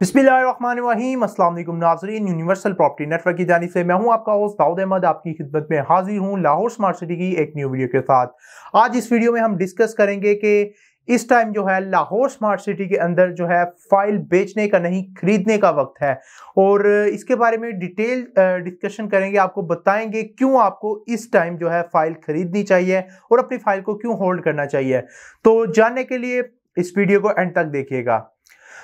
बिस्मिल्लाम नाजरीन universal property network की जानब से मैं हूं आपका होस्ट दाऊद अहमद आपकी खिदमत में हाजिर हूं लाहौर स्मार्ट सिटी की एक न्यू वीडियो के साथ आज इस वीडियो में हम डिस्कस करेंगे कि इस टाइम जो है लाहौर स्मार्ट सिटी के अंदर जो है फाइल बेचने का नहीं खरीदने का वक्त है और इसके बारे में डिटेल डिस्कशन करेंगे आपको बताएंगे क्यों आपको इस टाइम जो है फाइल खरीदनी चाहिए और अपनी फाइल को क्यों होल्ड करना चाहिए तो जानने के लिए इस वीडियो को एंड तक देखिएगा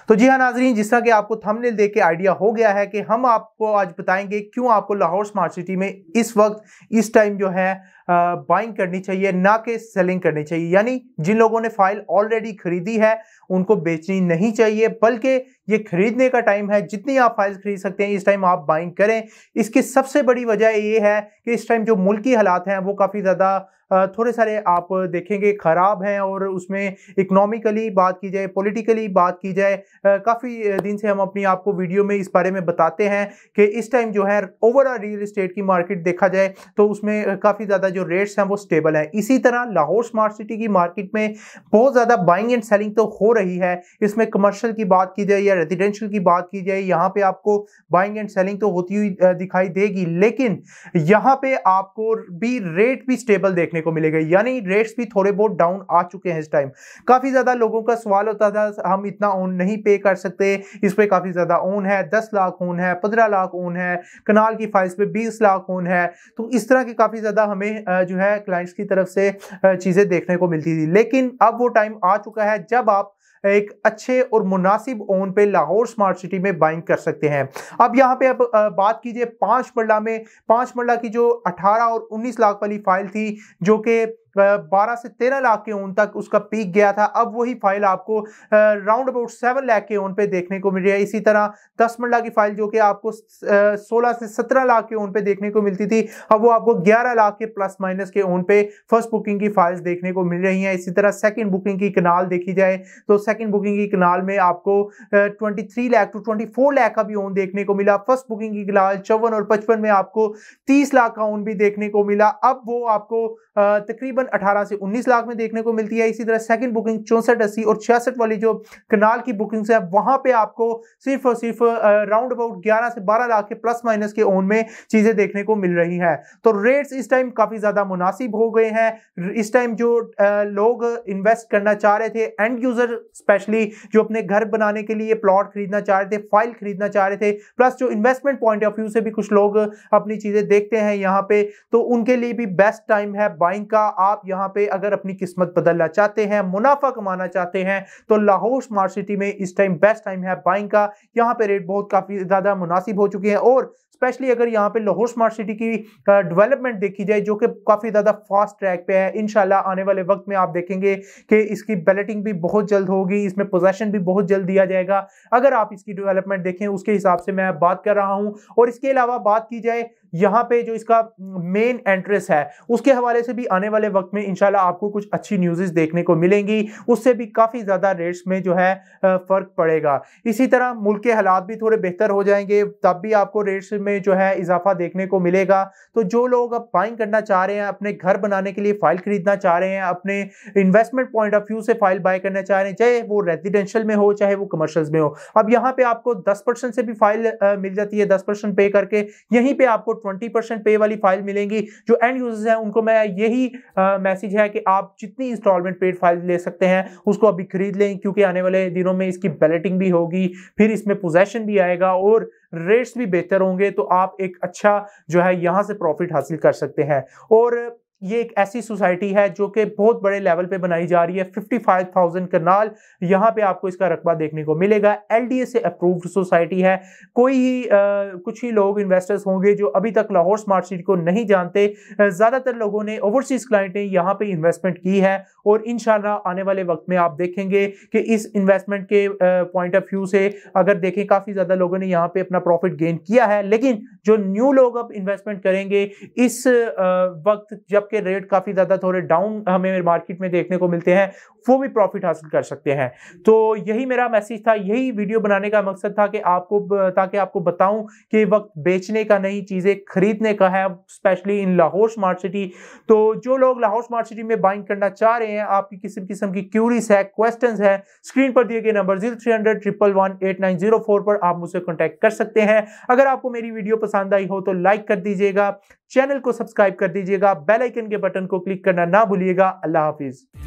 तो जी हाँ नाजरीन जिस तरह के आपको थंबनेल देख के आइडिया हो गया है कि हम आपको आज बताएंगे क्यों आपको लाहौर स्मार्ट सिटी में इस वक्त इस टाइम जो है बाइंग करनी चाहिए ना कि सेलिंग करनी चाहिए यानी जिन लोगों ने फाइल ऑलरेडी खरीदी है उनको बेचनी नहीं चाहिए बल्कि ये खरीदने का टाइम है जितनी आप फाइल्स खरीद सकते हैं इस टाइम आप बाइंग करें इसकी सबसे बड़ी वजह ये है कि इस टाइम जो मुल्की हालात हैं वो काफ़ी ज़्यादा थोड़े सारे आप देखेंगे ख़राब हैं और उसमें इकनॉमिकली बात की जाए पॉलिटिकली बात की जाए काफ़ी दिन से हम अपनी आपको वीडियो में इस बारे में बताते हैं कि इस टाइम जो है ओवरऑल रियल इस्टेट की मार्केट देखा जाए तो उसमें काफ़ी ज़्यादा ज़्यादा जो रेट्स हैं वो स्टेबल है इसी तरह लाहौर स्मार्ट सिटी की मार्केट में बहुत ज़्यादा बाइंग एंड सेलिंग तो हो रही है इसमें कमर्शियल की बात की जाए या रेजिडेंशियल की बात की जाए यहाँ पे आपको बाइंग एंड सेलिंग तो होती हुई दिखाई देगी लेकिन यहाँ पे आपको भी रेट भी स्टेबल देखने को मिलेगा यानी रेट्स भी थोड़े बहुत डाउन आ चुके हैं इस टाइम काफ़ी ज़्यादा लोगों का सवाल होता था हम इतना ओन नहीं पे कर सकते इस पर काफ़ी ज़्यादा ओन है दस लाख ओन है पंद्रह लाख ओन है कनाल की फाइल्स पे बीस लाख ओन है तो इस तरह के काफ़ी ज़्यादा हमें जो है क्लाइंट्स की तरफ से चीज़ें देखने को मिलती थी लेकिन अब वो टाइम आ चुका है जब आप एक अच्छे और मुनासिब ओन पे लाहौर स्मार्ट सिटी में बाइंग कर सकते हैं अब यहाँ पे अब बात कीजिए पाँच मरला में पाँच मरला की जो 18 और 19 लाख वाली फाइल थी जो कि बारह से तेरह लाख के ओन तक उसका पीक गया था अब वही फाइल आपको राउंड अबाउट सेवन लाख के ओन पे देखने को मिल रही है इसी तरह दस मंडला की फाइल जो कि आपको सोलह से सत्रह लाख के ओन पे देखने को मिलती थी अब वो आपको ग्यारह लाख के प्लस माइनस के ओन पे फर्स्ट बुकिंग की फाइल्स देखने को मिल रही हैं इसी तरह सेकेंड बुकिंग की कनाल देखी जाए तो सेकंड बुकिंग की कनाल में आपको twenty three lakh to twenty four lakh का भी ओन देखने को मिला फर्स्ट बुकिंग की कनाल चौवन और पचपन में आपको तीस लाख का ओन भी देखने को मिला अब वो आपको तकरीबन तकरीबन 18 से 19 लाख में देखने को मिलती है इसी तरह सेकंड बुकिंग चौंसठ अस्सी और छियासठ वाली जो कनाल की बुकिंग्स है वहां पे आपको सिर्फ और सिर्फ राउंड अबाउट 11 से 12 लाख के प्लस माइनस के ओन में चीज़ें देखने को मिल रही है तो रेट्स इस टाइम काफ़ी ज़्यादा मुनासिब हो गए हैं इस टाइम जो लोग इन्वेस्ट करना चाह रहे थे एंड यूज़र स्पेशली जो अपने घर बनाने के लिए प्लॉट खरीदना चाह रहे थे फाइल खरीदना चाह रहे थे प्लस जो इन्वेस्टमेंट पॉइंट ऑफ व्यू से भी कुछ लोग अपनी चीज़ें देखते हैं यहाँ पे तो उनके लिए भी बेस्ट टाइम है बाइंग का आप आप यहां पे अगर अपनी किस्मत बदलना चाहते हैं मुनाफा कमाना चाहते हैं तो लाहौर स्मार्ट सिटी में इस टाइम बेस्ट टाइम है बाइंग का यहां पे रेट बहुत काफ़ी ज़्यादा मुनासिब हो चुके हैं और स्पेशली अगर यहाँ पे लाहौर स्मार्ट सिटी की डेवलपमेंट देखी जाए जो कि काफ़ी ज़्यादा फास्ट ट्रैक पे है इनशाला आने वाले वक्त में आप देखेंगे कि इसकी बैलेटिंग भी बहुत जल्द होगी इसमें पोजेशन भी बहुत जल्द दिया जाएगा अगर आप इसकी डेवलपमेंट देखें उसके हिसाब से मैं बात कर रहा हूँ और इसके अलावा बात की जाए यहाँ पे जो इसका मेन एंट्रेस है उसके हवाले से भी आने वाले वक्त में इनशाला आपको कुछ अच्छी न्यूजेस देखने को मिलेंगी उससे भी काफ़ी ज़्यादा रेट्स में जो है फ़र्क पड़ेगा इसी तरह मुल्क के हालात भी थोड़े बेहतर हो जाएंगे तब भी आपको रेट्स में जो है इजाफा देखने को मिलेगा तो जो लोग अब बाइंग करना चाह रहे हैं अपने घर बनाने के लिए फाइल खरीदना चाह रहे हैं अपने इन्वेस्टमेंट पॉइंट ऑफ व्यू से फाइल बाय करना चाह रहे हैं चाहे वो रेजिडेंशियल में हो चाहे वो कमर्शल में हो अब यहाँ पे आपको दस परसेंट से भी फाइल मिल जाती है दस परसेंट पे करके यहीं पर आपको ट्वेंटी परसेंट पे वाली फाइल मिलेंगी जो एंड यूजर्स हैं उनको मैं यही मैसेज है कि आप जितनी इंस्टॉलमेंट पेड फाइल ले सकते हैं उसको अभी खरीद लें क्योंकि आने वाले दिनों में इसकी बैलेटिंग भी होगी फिर इसमें पोजेशन भी आएगा और रेट्स भी बेहतर होंगे तो आप एक अच्छा जो है यहाँ से प्रॉफिट हासिल कर सकते हैं और ये एक ऐसी सोसाइटी है जो कि बहुत बड़े लेवल पे बनाई जा रही है 55,000 कनाल यहाँ पे आपको इसका रकबा देखने को मिलेगा एलडीए से अप्रूव्ड सोसाइटी है कोई ही आ, कुछ ही लोग इन्वेस्टर्स होंगे जो अभी तक लाहौर स्मार्ट सिटी को नहीं जानते ज़्यादातर लोगों ने ओवरसीज क्लाइंट ने यहाँ पे इन्वेस्टमेंट की है और इन आने वाले वक्त में आप देखेंगे कि इस इन्वेस्टमेंट के पॉइंट ऑफ व्यू से अगर देखें काफ़ी ज़्यादा लोगों ने यहाँ पे अपना प्रॉफिट गेन किया है लेकिन जो न्यू लोग अब इन्वेस्टमेंट करेंगे इस वक्त जब के रेट काफी ज्यादा थोड़े डाउन हमें मार्केट में देखने को मिलते हैं वो भी प्रॉफिट हासिल कर सकते हैं तो यही मेरा मैसेज था यही वीडियो बनाने का मकसद था कि आपको ताकि आपको बताऊं कि वक्त बेचने का नहीं चीजें खरीदने का है specially in Lahore smart city तो जो लोग लाहौर स्मार्ट सिटी में बाइंग करना चाह रहे हैं आपकी किसी किस्म की क्यूरीज है क्वेश्चन है स्क्रीन पर दिए गए नंबर जीरो पर आप मुझसे कॉन्टेक्ट कर सकते हैं अगर आपको मेरी वीडियो पसंद आई हो तो लाइक कर दीजिएगा चैनल को सब्सक्राइब कर दीजिएगा बेल आइकन के बटन को क्लिक करना ना भूलिएगा अल्लाह हाफिज़